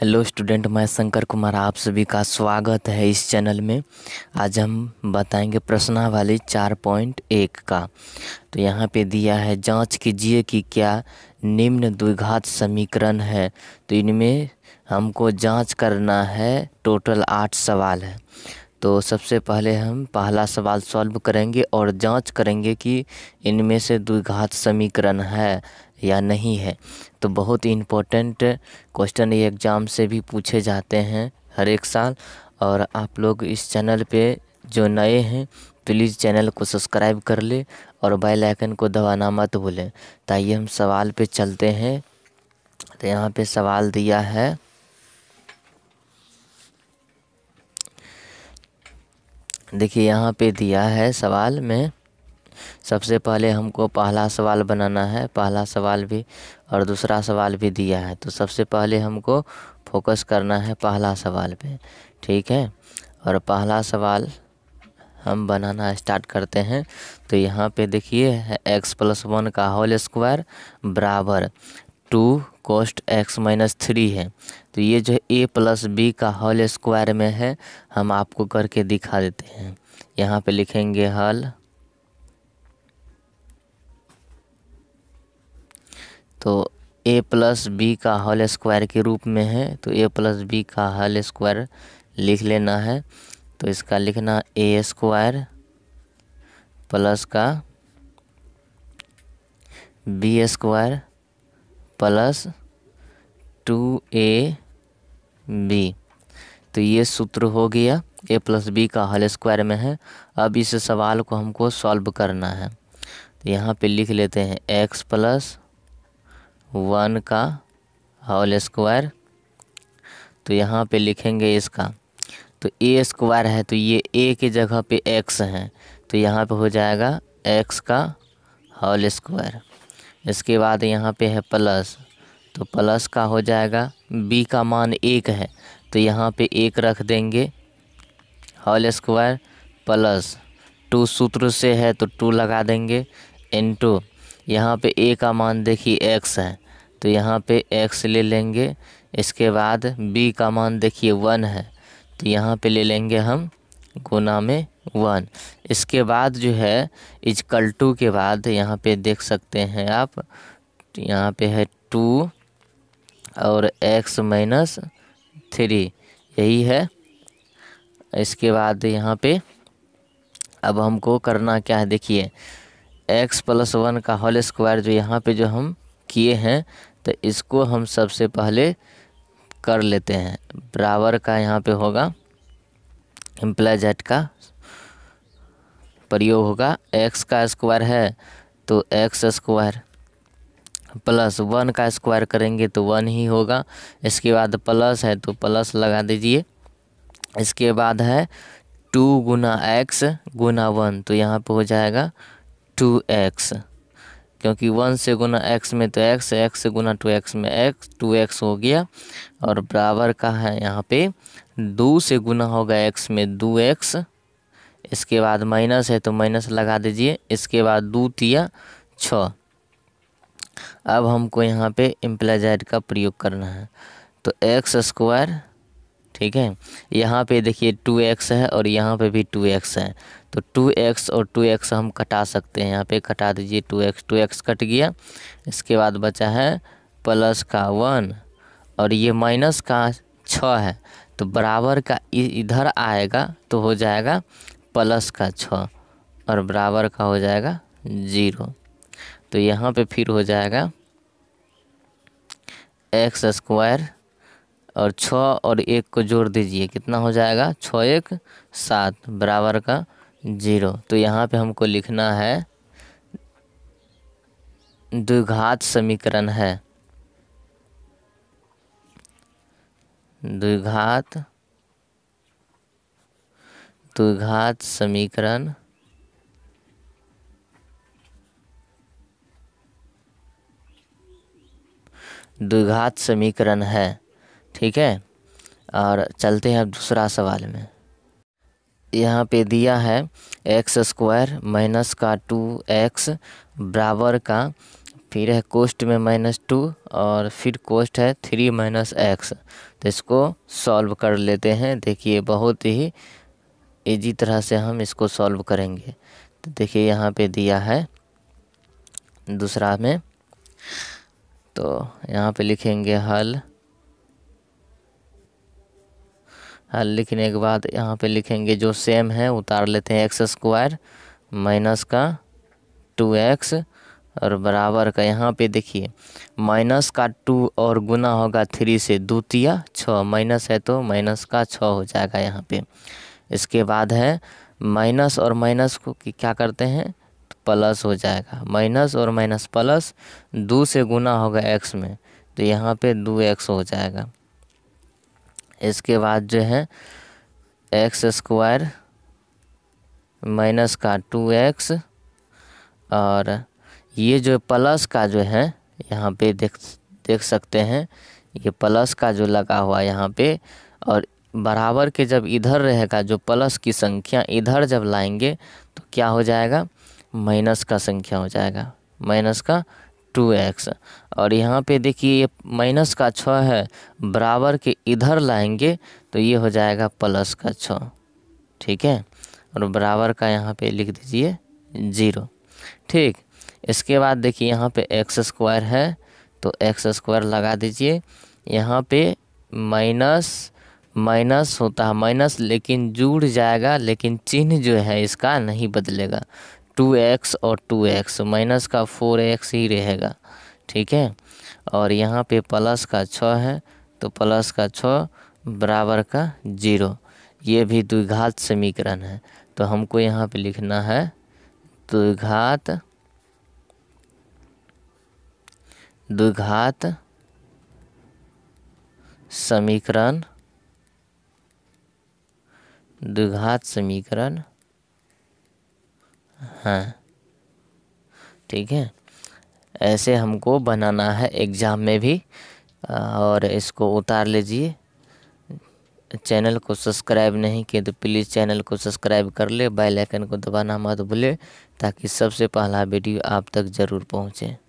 Hello student मैं शंकर कुमार आप सभी का स्वागत है इस चैनल में आज हम बताएंगे प्रश्नावली चार पॉइंट एक का तो यहाँ पे दिया है जांच कीजिए कि क्या निम्न द्विघात समीकरण है तो इनमें हमको जांच करना है टोटल आठ सवाल है तो सबसे पहले हम पहला सवाल सॉल्व करेंगे और जांच करेंगे कि इनमें से द्विघात समीकरण है या नहीं है तो बहुत ही इम्पोर्टेंट क्वेश्चन ये एग्ज़ाम से भी पूछे जाते हैं हर एक साल और आप लोग इस चैनल पे जो नए हैं प्लीज़ चैनल को सब्सक्राइब कर ले और बेल आइकन को दबाना मत भूलें ताकि हम सवाल पे चलते हैं तो यहाँ पे सवाल दिया है देखिए यहाँ पे दिया है सवाल में सबसे पहले हमको पहला सवाल बनाना है पहला सवाल भी और दूसरा सवाल भी दिया है तो सबसे पहले हमको फोकस करना है पहला सवाल पे ठीक है और पहला सवाल हम बनाना स्टार्ट करते हैं तो यहाँ पे देखिए एक्स प्लस वन का होल स्क्वायर बराबर two cos x minus three है तो ये जो ए प्लस बी का होल स्क्वायर में है हम आपको करके दिखा देते हैं यहाँ पे लिखेंगे हल तो ए प्लस बी का होल स्क्वायर के रूप में है तो ए प्लस बी का होल स्क्वायर लिख लेना है तो इसका लिखना ए स्क्वायर प्लस का b square plus two a b तो ये सूत्र हो गया ए प्लस बी का हल स्क्वायर में है अब इस सवाल को हमको सॉल्व करना है तो यहाँ पे लिख लेते हैं एक्स प्लस वन का होल स्क्वायर तो यहाँ पे लिखेंगे इसका तो ए स्क्वायर है तो ये ए की जगह पे एक्स है तो यहाँ पे हो जाएगा एक्स का होल स्क्वायर इसके बाद यहाँ पे है प्लस तो प्लस का हो जाएगा बी का मान एक है तो यहाँ पे एक रख देंगे होल स्क्वायर प्लस टू सूत्र से है तो टू लगा देंगे इन टू यहाँ पर ए का मान देखिए एक्स है तो यहाँ पे एक्स ले लेंगे इसके बाद बी का मान देखिए वन है तो यहाँ पे ले लेंगे हम गुना में वन इसके बाद जो है इजकल टू के बाद यहाँ पे देख सकते हैं आप तो यहाँ पे है टू और एक्स माइनस थ्री यही है इसके बाद यहाँ पे अब हमको करना क्या है देखिए एक्स प्लस वन का होल स्क्वायर जो यहाँ पे जो हम किए हैं तो इसको हम सबसे पहले कर लेते हैं बराबर का यहाँ पे होगा एम्प्लाजेट का प्रयोग होगा एक्स का स्क्वायर है तो एक्स स्क्वायर प्लस वन का स्क्वायर करेंगे तो वन ही होगा इसके बाद प्लस है तो प्लस लगा दीजिए इसके बाद है टू गुना एक्स गुना वन तो यहाँ पे हो जाएगा टू एक्स क्योंकि वन से गुना एक्स में तो एक्स एक्स से गुना टू एक्स में एक्स टू एक्स हो गया और बराबर का है यहाँ पे दो से गुना होगा एक्स में दो एक्स इसके बाद माइनस है तो माइनस लगा दीजिए इसके बाद दो तिया छ अब हमको यहाँ पे इम्प्लाइजाइड का प्रयोग करना है तो एक्स स्क्वायर ठीक है यहाँ पे देखिए टू एक्स है और यहाँ पे भी टू एक्स है तो टू एक्स और टू एक्स हम कटा सकते हैं यहाँ पे कटा दीजिए टू एक्स टू एक्स कट गया इसके बाद बचा है प्लस का वन और ये माइनस का छ है तो बराबर का इधर आएगा तो हो जाएगा प्लस का छ और बराबर का हो जाएगा ज़ीरो तो यहाँ पे फिर हो जाएगा एक्स स्क्वायर और छः और एक को जोड़ दीजिए कितना हो जाएगा छः एक सात बराबर का जीरो तो यहाँ पे हमको लिखना है द्विघात समीकरण है द्विघात द्विघात समीकरण द्विघात समीकरण है ठीक है और चलते हैं अब दूसरा सवाल में यहाँ पे दिया है एक्स स्क्वायर माइनस का टू एक्स बराबर का फिर है कोस्ट में माइनस टू और फिर कोस्ट है थ्री माइनस एक्स तो इसको सॉल्व कर लेते हैं देखिए बहुत ही इजी तरह से हम इसको सॉल्व करेंगे तो देखिए यहाँ पे दिया है दूसरा में तो यहाँ पे लिखेंगे हल हाँ, लिखने के बाद यहाँ पे लिखेंगे जो सेम है उतार लेते हैं एक्स स्क्वायर माइनस का टू एक्स और बराबर का यहाँ पे देखिए माइनस का टू और गुना होगा थ्री से द्वितीय छः माइनस है तो माइनस का छः हो जाएगा यहाँ पे इसके बाद है माइनस और माइनस को क्या करते हैं तो प्लस हो जाएगा माइनस और माइनस प्लस दो से गुना होगा एक्स में तो यहाँ पे दो एक्स हो जाएगा इसके बाद जो है एक्स स्क्वायर माइनस का टू एक्स और ये जो प्लस का जो है यहाँ पे देख देख सकते हैं ये प्लस का जो लगा हुआ यहाँ पे और बराबर के जब इधर रहेगा जो प्लस की संख्या इधर जब लाएंगे तो क्या हो जाएगा माइनस का संख्या हो जाएगा माइनस का टू एक्स और यहाँ पे देखिए ये माइनस का छ है बराबर के इधर लाएंगे तो ये हो जाएगा प्लस का छ ठीक है और बराबर का यहाँ पे लिख दीजिए ज़ीरो ठीक इसके बाद देखिए यहाँ पे एक्स स्क्वायर है तो एक्स स्क्वायर लगा दीजिए यहाँ पे माइनस माइनस होता है माइनस लेकिन जुड़ जाएगा लेकिन चिन्ह जो है इसका नहीं बदलेगा टू एक्स और टू एक्स माइनस का फोर एक्स ही रहेगा ठीक है और यहाँ पे प्लस का छ है तो प्लस का छ बराबर का जीरो ये भी द्विघात समीकरण है तो हमको यहाँ पे लिखना है द्विघात द्विघात समीकरण द्विघात समीकरण हैं हाँ। ठीक है ऐसे हमको बनाना है एग्ज़ाम में भी और इसको उतार लीजिए चैनल को सब्सक्राइब नहीं किए तो प्लीज़ चैनल को सब्सक्राइब कर ले बेल आइकन को दबाना मत भूले ताकि सबसे पहला वीडियो आप तक ज़रूर पहुँचे